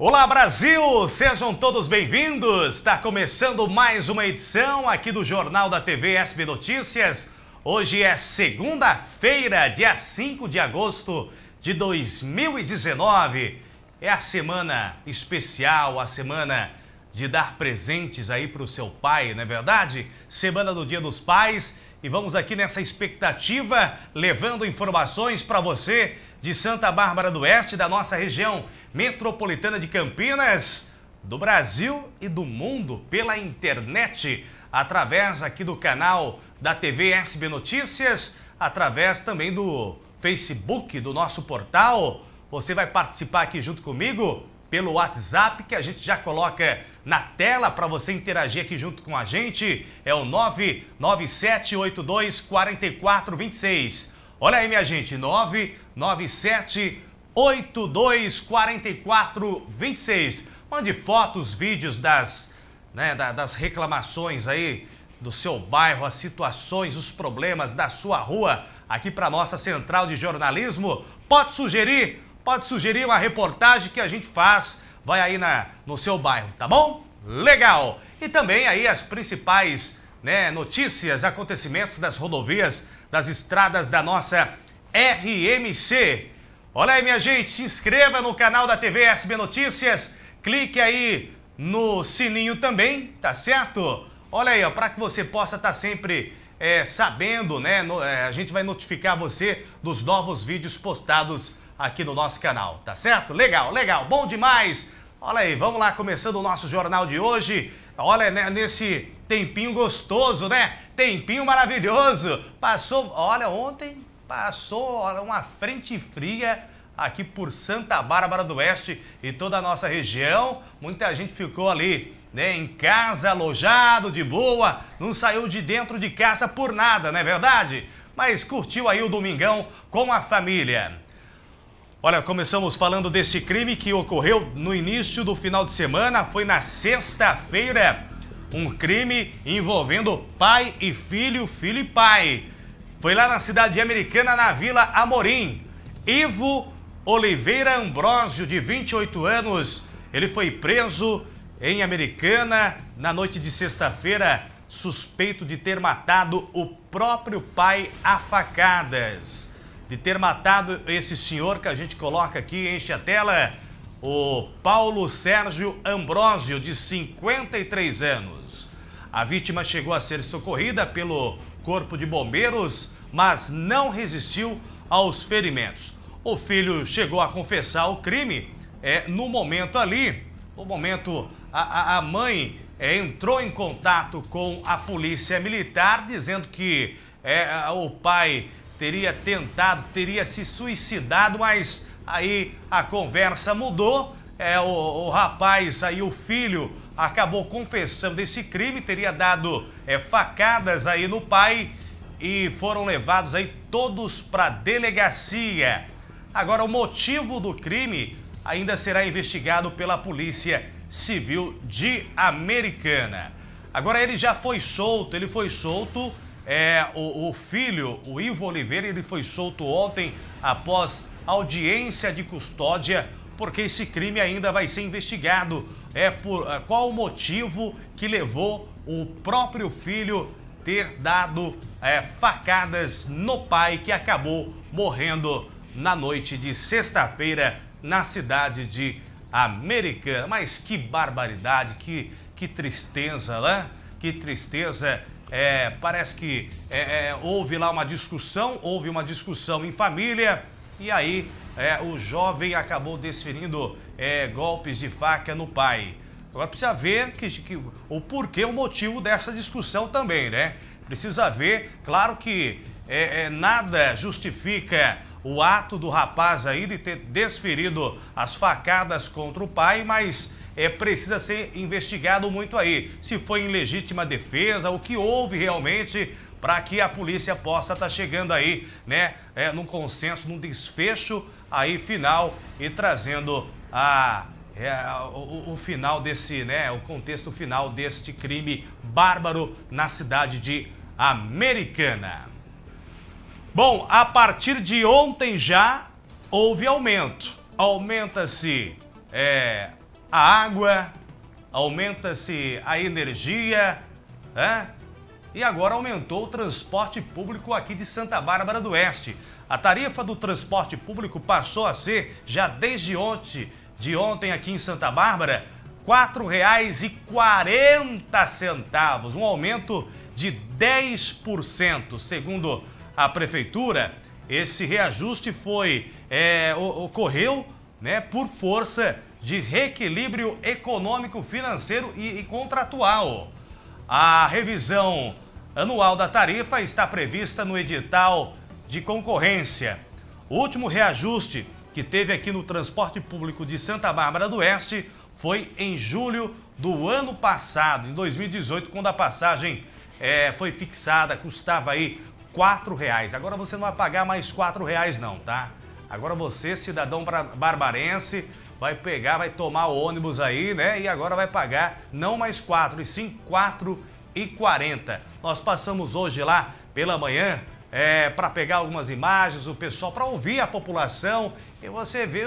Olá Brasil, sejam todos bem-vindos. Está começando mais uma edição aqui do Jornal da TV SB Notícias. Hoje é segunda-feira, dia 5 de agosto de 2019. É a semana especial, a semana de dar presentes aí para o seu pai, não é verdade? Semana do Dia dos Pais e vamos aqui nessa expectativa levando informações para você de Santa Bárbara do Oeste, da nossa região metropolitana de Campinas, do Brasil e do mundo pela internet, através aqui do canal da TV SB Notícias, através também do Facebook, do nosso portal. Você vai participar aqui junto comigo pelo WhatsApp que a gente já coloca na tela para você interagir aqui junto com a gente. É o 997824426. Olha aí, minha gente, 997 824426. Mande fotos, vídeos das, né, das reclamações aí do seu bairro, as situações, os problemas da sua rua aqui para nossa central de jornalismo. Pode sugerir, pode sugerir uma reportagem que a gente faz, vai aí na, no seu bairro, tá bom? Legal! E também aí as principais né, notícias, acontecimentos das rodovias, das estradas da nossa RMC. Olha aí, minha gente, se inscreva no canal da TV SB Notícias, clique aí no sininho também, tá certo? Olha aí, para que você possa estar tá sempre é, sabendo, né? No, é, a gente vai notificar você dos novos vídeos postados aqui no nosso canal, tá certo? Legal, legal, bom demais! Olha aí, vamos lá, começando o nosso jornal de hoje. Olha, né, nesse tempinho gostoso, né? Tempinho maravilhoso. Passou, olha, ontem Passou uma frente fria aqui por Santa Bárbara do Oeste e toda a nossa região. Muita gente ficou ali né, em casa, alojado, de boa, não saiu de dentro de casa por nada, não é verdade? Mas curtiu aí o domingão com a família. Olha, começamos falando deste crime que ocorreu no início do final de semana, foi na sexta-feira. Um crime envolvendo pai e filho, filho e pai. Foi lá na cidade americana, na Vila Amorim. Ivo Oliveira Ambrósio, de 28 anos, ele foi preso em Americana na noite de sexta-feira, suspeito de ter matado o próprio pai a facadas. De ter matado esse senhor que a gente coloca aqui, enche a tela, o Paulo Sérgio Ambrósio, de 53 anos. A vítima chegou a ser socorrida pelo Corpo de Bombeiros, mas não resistiu aos ferimentos. O filho chegou a confessar o crime é, no momento ali. No momento, a, a, a mãe é, entrou em contato com a polícia militar, dizendo que é, o pai teria tentado, teria se suicidado, mas aí a conversa mudou. É, o, o rapaz, aí o filho acabou confessando esse crime, teria dado é, facadas aí no pai e foram levados aí todos para delegacia. Agora o motivo do crime ainda será investigado pela Polícia Civil de Americana. Agora ele já foi solto, ele foi solto, é, o, o filho, o Ivo Oliveira, ele foi solto ontem após audiência de custódia porque esse crime ainda vai ser investigado. É por é, qual o motivo que levou o próprio filho ter dado é, facadas no pai que acabou morrendo na noite de sexta-feira na cidade de Americana. Mas que barbaridade, que, que tristeza, né? Que tristeza. É, parece que é, é houve lá uma discussão, houve uma discussão em família e aí é, o jovem acabou desferindo é, golpes de faca no pai. Agora precisa ver que, que, o porquê, o motivo dessa discussão também, né? Precisa ver, claro que é, é, nada justifica o ato do rapaz aí de ter desferido as facadas contra o pai, mas é, precisa ser investigado muito aí. Se foi em legítima defesa, o que houve realmente para que a polícia possa estar tá chegando aí, né, é, num consenso, num desfecho aí final e trazendo a é, o, o, final desse, né, o contexto final deste crime bárbaro na cidade de Americana. Bom, a partir de ontem já houve aumento. Aumenta-se é, a água, aumenta-se a energia, né? e agora aumentou o transporte público aqui de Santa Bárbara do Oeste. A tarifa do transporte público passou a ser, já desde ontem, de ontem aqui em Santa Bárbara, R$ 4,40, um aumento de 10%. Segundo a prefeitura, esse reajuste foi é, ocorreu né, por força de reequilíbrio econômico, financeiro e, e contratual. A revisão anual da tarifa está prevista no edital de concorrência. O último reajuste que teve aqui no transporte público de Santa Bárbara do Oeste foi em julho do ano passado, em 2018, quando a passagem é, foi fixada, custava aí R$ reais. Agora você não vai pagar mais R$ reais não, tá? Agora você, cidadão barbarense, vai pegar, vai tomar o ônibus aí, né? E agora vai pagar não mais 4, e sim 4 e Nós passamos hoje lá pela manhã é, para pegar algumas imagens, o pessoal, para ouvir a população. E você vê,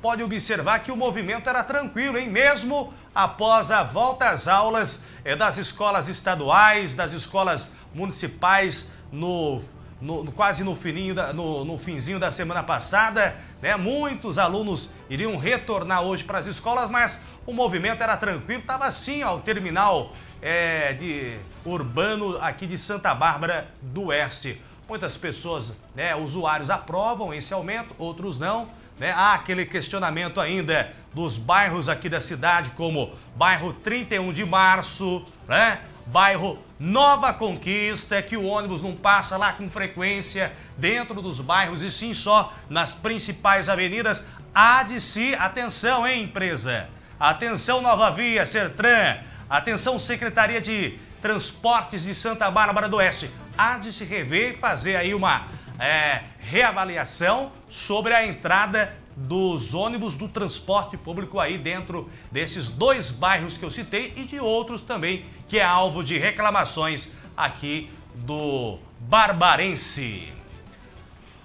pode observar que o movimento era tranquilo, hein? Mesmo após a volta às aulas é, das escolas estaduais, das escolas municipais no no, no, quase no, fininho da, no, no finzinho da semana passada. Né? Muitos alunos iriam retornar hoje para as escolas, mas o movimento era tranquilo, estava assim ao o terminal é, de urbano aqui de Santa Bárbara do Oeste. Muitas pessoas, né, usuários aprovam esse aumento, outros não. Né? Há aquele questionamento ainda dos bairros aqui da cidade, como bairro 31 de Março, né? bairro Nova conquista é que o ônibus não passa lá com frequência dentro dos bairros e sim só nas principais avenidas. Há de se, si, atenção, hein, empresa? Atenção, Nova Via, Sertran. Atenção, Secretaria de Transportes de Santa Bárbara do Oeste. Há de se rever e fazer aí uma é, reavaliação sobre a entrada dos ônibus do transporte público aí dentro desses dois bairros que eu citei e de outros também que é alvo de reclamações aqui do Barbarense.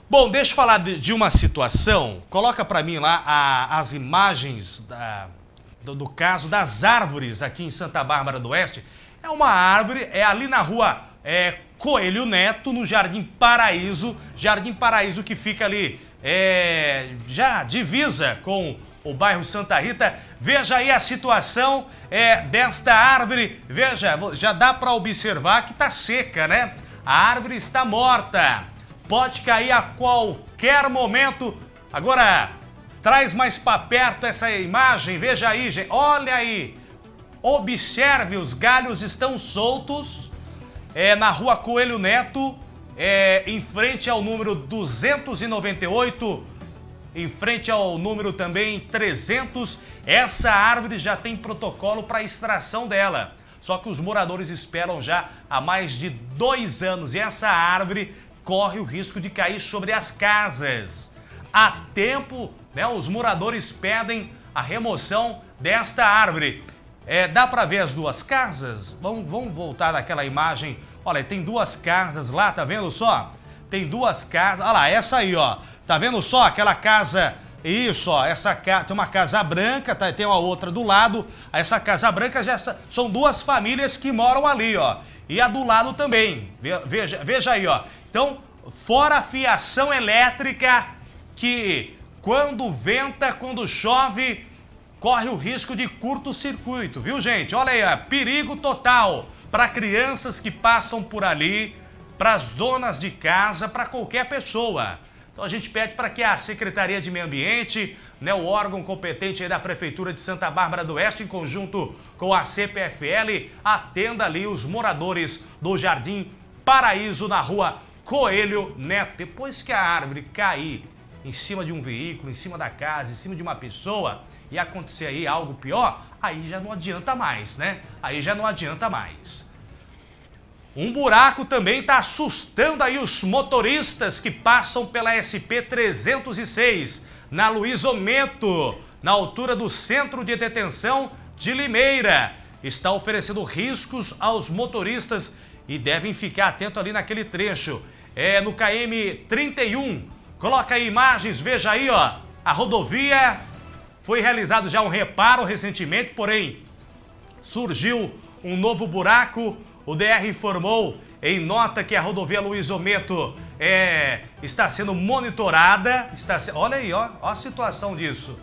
Bom, deixa eu falar de, uma situação. Coloca para mim lá a, as imagens da, do, do, caso das árvores aqui em Santa Bárbara do Oeste. É uma árvore, é ali na rua é, Coelho Neto, no Jardim Paraíso. Jardim Paraíso que fica ali é, já divisa com o bairro Santa Rita. Veja aí a situação é, desta árvore. Veja, já dá para observar que está seca, né? A árvore está morta. Pode cair a qualquer momento. Agora, traz mais para perto essa imagem. Veja aí, gente. Olha aí. Observe, os galhos estão soltos. É na rua Coelho Neto é, em frente ao número 298, em frente ao número também 300, essa árvore já tem protocolo para extração dela. Só que os moradores esperam já há mais de dois anos e essa árvore corre o risco de cair sobre as casas. Há tempo, né, os moradores pedem a remoção desta árvore. É, dá para ver as duas casas? Vamos, vamos voltar naquela imagem Olha, tem duas casas lá, tá vendo só? Tem duas casas. Olha lá, essa aí, ó. Tá vendo só aquela casa isso, ó, essa casa, tem uma casa branca, tá, tem uma outra do lado. Essa casa branca já são duas famílias que moram ali, ó. E a do lado também. Veja, veja aí, ó. Então, fora a fiação elétrica que quando venta, quando chove, corre o risco de curto-circuito, viu, gente? Olha aí, ó, perigo total para crianças que passam por ali, para as donas de casa, para qualquer pessoa. Então a gente pede para que a Secretaria de Meio Ambiente, né, o órgão competente da Prefeitura de Santa Bárbara do Oeste, em conjunto com a CPFL, atenda ali os moradores do Jardim Paraíso, na rua Coelho Neto. Depois que a árvore cair em cima de um veículo, em cima da casa, em cima de uma pessoa, e acontecer aí algo pior, aí já não adianta mais, né? Aí já não adianta mais. Um buraco também está assustando aí os motoristas que passam pela SP-306 na Luiz Omento, na altura do Centro de Detenção de Limeira. Está oferecendo riscos aos motoristas e devem ficar atentos ali naquele trecho. É no KM 31. Coloca aí imagens, veja aí, ó, a rodovia foi realizado já um reparo recentemente, porém surgiu um novo buraco. O DR informou em nota que a rodovia Luiz Ometo é, está sendo monitorada. Está, olha aí, ó, ó a situação disso.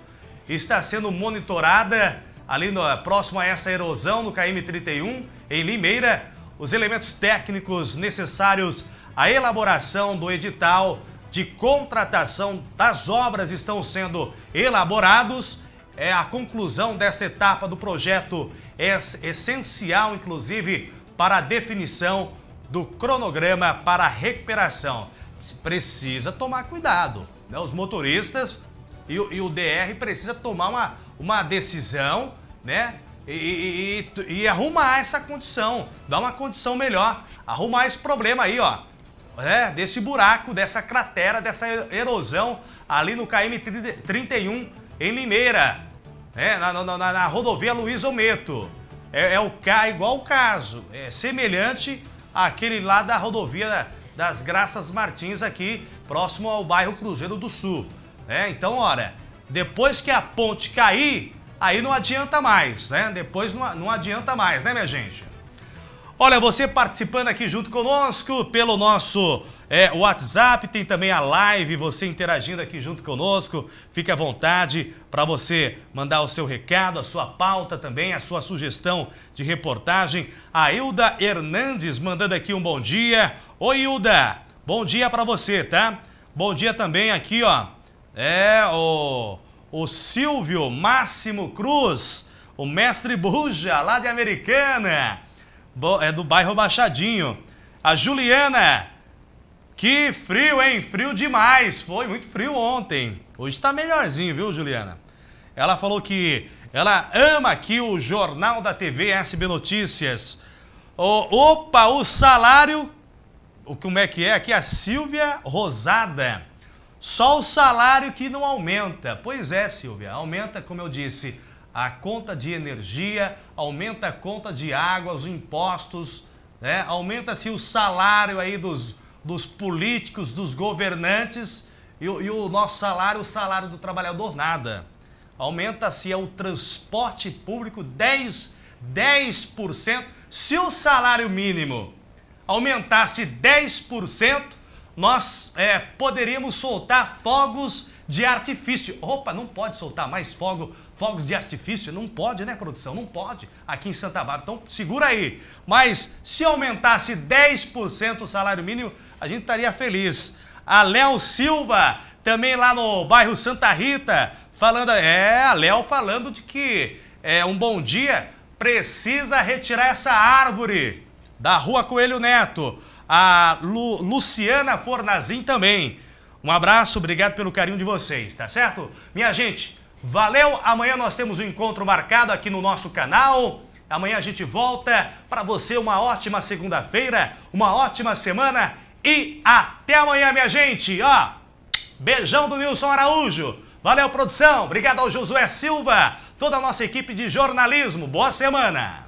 Está sendo monitorada ali no, próximo a essa erosão no KM31, em Limeira, os elementos técnicos necessários à elaboração do edital de contratação das obras estão sendo elaborados. É a conclusão desta etapa do projeto é essencial, inclusive, para a definição do cronograma para a recuperação. Se precisa tomar cuidado. Né? Os motoristas e, e, o DR precisa tomar uma, uma decisão, né? E, e, e, arrumar essa condição, dar uma condição melhor, arrumar esse problema aí, ó né, desse buraco, dessa cratera, dessa erosão ali no KM 31 em Limeira, né, na, na, na, na rodovia Luiz Ometo. É, é o K é igual o caso, é semelhante àquele lá da rodovia das Graças Martins aqui, próximo ao bairro Cruzeiro do Sul. Né? Então, olha, depois que a ponte cair, aí não adianta mais, né? Depois não, não adianta mais, né, minha gente? Olha, você participando aqui junto conosco pelo nosso é, WhatsApp, tem também a live, você interagindo aqui junto conosco. Fique à vontade para você mandar o seu recado, a sua pauta também, a sua sugestão de reportagem. A Hilda Hernandes mandando aqui um bom dia. Oi, Hilda, bom dia para você, tá? Bom dia também aqui, ó. É o, o Silvio Máximo Cruz, o mestre Buja, lá de Americana é do bairro Baixadinho. A Juliana, que frio, hein? Frio demais. Foi muito frio ontem. Hoje tá melhorzinho, viu, Juliana? Ela falou que ela ama aqui o Jornal da TV SB Notícias. opa, o salário. O, como é que é? Aqui a Silvia Rosada. Só o salário que não aumenta. Pois é, Silvia, aumenta, como eu disse, a conta de energia, aumenta a conta de água, os impostos, né? aumenta-se o salário aí dos, dos políticos, dos governantes e, e o nosso salário, o salário do trabalhador, nada. Aumenta-se o transporte público 10%, 10 se o salário mínimo aumentasse 10%, nós é, poderíamos soltar fogos de artifício. Opa, não pode soltar mais fogo, fogos de artifício. Não pode, né, produção? Não pode aqui em Santa Bárbara. Então, segura aí. Mas se aumentasse 10% o salário mínimo, a gente estaria feliz. A Léo Silva, também lá no bairro Santa Rita, falando. É, a Léo falando de que é um bom dia, precisa retirar essa árvore da Rua Coelho Neto. A Lu, Luciana Fornazin também um abraço, obrigado pelo carinho de vocês, tá certo? Minha gente, valeu. Amanhã nós temos um encontro marcado aqui no nosso canal. Amanhã a gente volta. Para você, uma ótima segunda-feira, uma ótima semana e até amanhã, minha gente. Ó, beijão do Nilson Araújo. Valeu, produção. Obrigado ao Josué Silva, toda a nossa equipe de jornalismo. Boa semana.